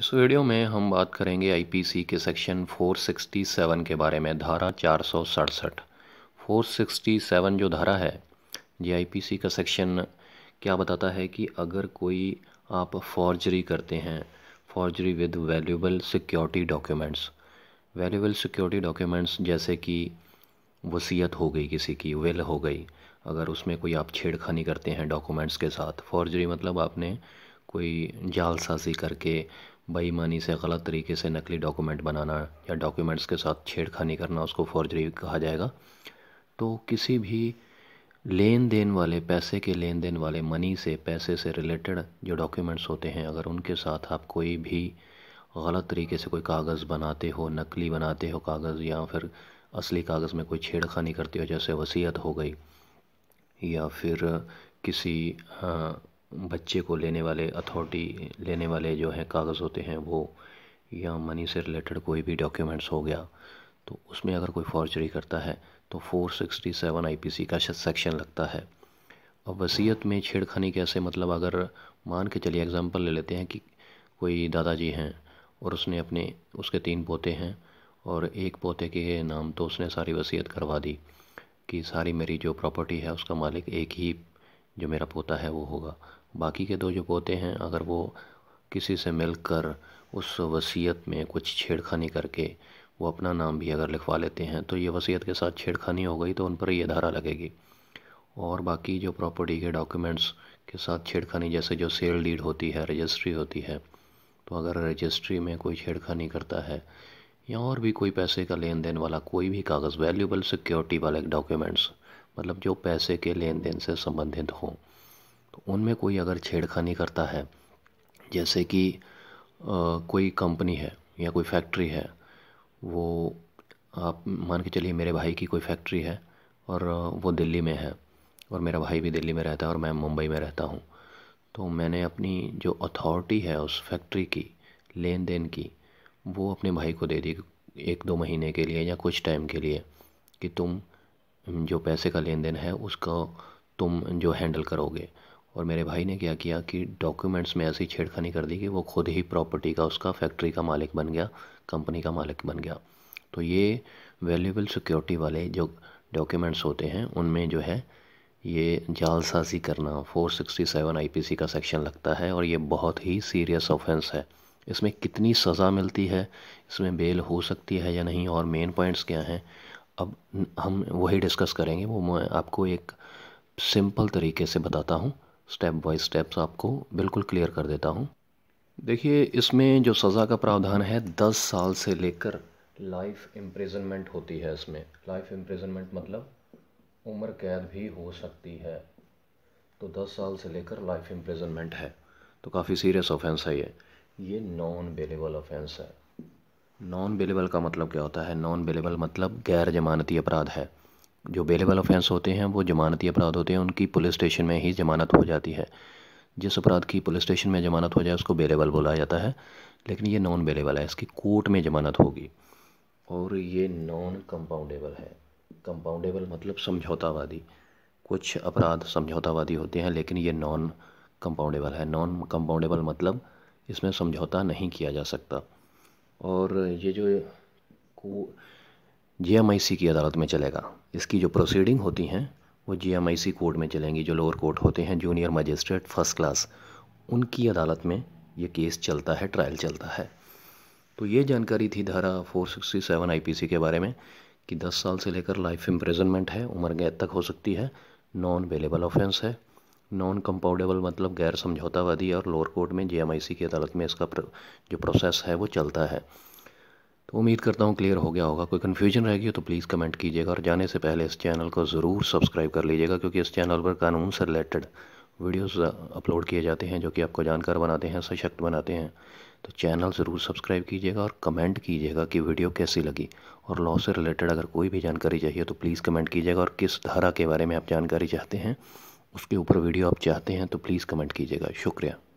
इस वीडियो में हम बात करेंगे आईपीसी के सेक्शन 467 के बारे में धारा चार सौ सड़सठ फोर सिक्सटी सेवन जो धारा है ये आईपीसी का सेक्शन क्या बताता है कि अगर कोई आप फॉर्जरी करते हैं forgery with valuable security documents valuable security documents जैसे कि वसीयत हो गई किसी की विल हो गई अगर उसमें कोई आप छेड़खानी करते हैं डॉक्यूमेंट्स के साथ फॉर्जरी मतलब आपने कोई जालसाजी करके बेईमानी से गलत तरीके से नकली डॉक्यूमेंट बनाना या डॉक्यूमेंट्स के साथ छेड़खानी करना उसको फॉर्जरी कहा जाएगा तो किसी भी लेन देन वाले पैसे के लेन देन वाले मनी से पैसे से रिलेटेड जो डॉक्यूमेंट्स होते हैं अगर उनके साथ आप कोई भी गलत तरीके से कोई कागज़ बनाते हो नकली बनाते हो कागज़ या फिर असली कागज़ में कोई छेड़खानी करते हो जैसे वसीयत हो गई या फिर किसी हाँ, बच्चे को लेने वाले अथॉरिटी लेने वाले जो हैं कागज़ होते हैं वो या मनी से रिलेटेड कोई भी डॉक्यूमेंट्स हो गया तो उसमें अगर कोई फॉर्जरी करता है तो 467 सी का सेक्शन लगता है अब वसीयत में छेड़खानी कैसे मतलब अगर मान के चलिए एग्ज़ाम्पल ले लेते हैं कि कोई दादाजी हैं और उसने अपने उसके तीन पोते हैं और एक पोते के नाम तो उसने सारी वसीयत करवा दी कि सारी मेरी जो प्रॉपर्टी है उसका मालिक एक ही जो मेरा पोता है वो होगा बाकी के दो जो पोते हैं अगर वो किसी से मिलकर उस वसीयत में कुछ छेड़खानी करके वो अपना नाम भी अगर लिखवा लेते हैं तो ये वसीयत के साथ छेड़खानी हो गई तो उन पर ये धारा लगेगी और बाकी जो प्रॉपर्टी के डॉक्यूमेंट्स के साथ छेड़खानी जैसे जो सेल डीड होती है रजिस्ट्री होती है तो अगर रजिस्ट्री में कोई छेड़खानी करता है या और भी कोई पैसे का लेन देन वाला कोई भी कागज़ वैल्यूबल सिक्योरिटी वाले डॉक्यूमेंट्स मतलब जो पैसे के लेन देन से संबंधित हों उनमें कोई अगर छेड़खानी करता है जैसे कि कोई कंपनी है या कोई फैक्ट्री है वो आप मान के चलिए मेरे भाई की कोई फैक्ट्री है और वो दिल्ली में है और मेरा भाई भी दिल्ली में रहता है और मैं मुंबई में रहता हूँ तो मैंने अपनी जो अथॉरिटी है उस फैक्ट्री की लेन देन की वो अपने भाई को दे दी एक दो महीने के लिए या कुछ टाइम के लिए कि तुम जो पैसे का लेन देन है उसका तुम जो हैंडल करोगे और मेरे भाई ने क्या किया कि डॉक्यूमेंट्स में ऐसी छेड़खानी कर दी कि वो खुद ही प्रॉपर्टी का उसका फैक्ट्री का मालिक बन गया कंपनी का मालिक बन गया तो ये वैल्यूबल सिक्योरिटी वाले जो डॉक्यूमेंट्स होते हैं उनमें जो है ये जालसाजी करना 467 सिक्सटी का सेक्शन लगता है और ये बहुत ही सीरियस ऑफेंस है इसमें कितनी सज़ा मिलती है इसमें बेल हो सकती है या नहीं और मेन पॉइंट्स क्या हैं अब हम वही डिस्कस करेंगे वो मैं आपको एक सिंपल तरीके से बताता हूँ स्टेप बाय स्टेप्स आपको बिल्कुल क्लियर कर देता हूँ देखिए इसमें जो सज़ा का प्रावधान है दस साल से लेकर लाइफ इम्प्रिजनमेंट होती है इसमें लाइफ इम्प्रिजनमेंट मतलब उम्र कैद भी हो सकती है तो दस साल से लेकर लाइफ इम्प्रिजनमेंट है तो काफ़ी सीरियस ऑफेंस है ये ये नॉन बेलेबल ऑफेंस है नॉन बेलेबल का मतलब क्या होता है नॉन बेलेबल मतलब गैर जमानती अपराध है जो बेलेबल ऑफेंस होते हैं वो जमानती अपराध होते हैं उनकी पुलिस स्टेशन में ही जमानत हो जाती है जिस अपराध की पुलिस स्टेशन में जमानत हो जाए उसको बेलेबल बोला जाता है लेकिन ये नॉन बेलेबल है इसकी कोर्ट में जमानत होगी और ये नॉन कंपाउंडेबल है कंपाउंडेबल मतलब समझौतावादी कुछ अपराध समझौतावादी होते हैं लेकिन ये नॉन कंपाउंडेबल है नॉन कंपाउंडेबल मतलब इसमें समझौता नहीं किया जा सकता और ये जो को जीएमआईसी की अदालत में चलेगा इसकी जो प्रोसीडिंग होती हैं वो जीएमआईसी कोर्ट में चलेंगी जो लोअर कोर्ट होते हैं जूनियर मजिस्ट्रेट फर्स्ट क्लास उनकी अदालत में ये केस चलता है ट्रायल चलता है तो ये जानकारी थी धारा 467 सी के बारे में कि 10 साल से लेकर लाइफ इम्प्रेजनमेंट है उम्र गैद तक हो सकती है नॉन अवेलेबल ऑफेंस है नॉन कंपाउंडेबल मतलब गैर समझौतावादी और लोअर कोर्ट में सी की अदालत में इसका प्र, जो प्रोसेस है वो चलता है तो उम्मीद करता हूँ क्लियर हो गया होगा कोई कन्फ्यूजन रह तो प्लीज़ कमेंट कीजिएगा और जाने से पहले इस चैनल को ज़रूर सब्सक्राइब कर लीजिएगा क्योंकि इस चैनल पर कानून से रिलेटेड वीडियोस अपलोड किए जाते हैं जो कि आपको जानकार बनाते हैं सशक्त बनाते हैं तो चैनल ज़रूर सब्सक्राइब कीजिएगा और कमेंट कीजिएगा कि वीडियो कैसी लगी और लॉ से रिलेटेड अगर कोई भी जानकारी चाहिए तो प्लीज़ कमेंट कीजिएगा और किस धारा के बारे में आप जानकारी चाहते हैं उसके ऊपर वीडियो आप चाहते हैं तो प्लीज़ कमेंट कीजिएगा शुक्रिया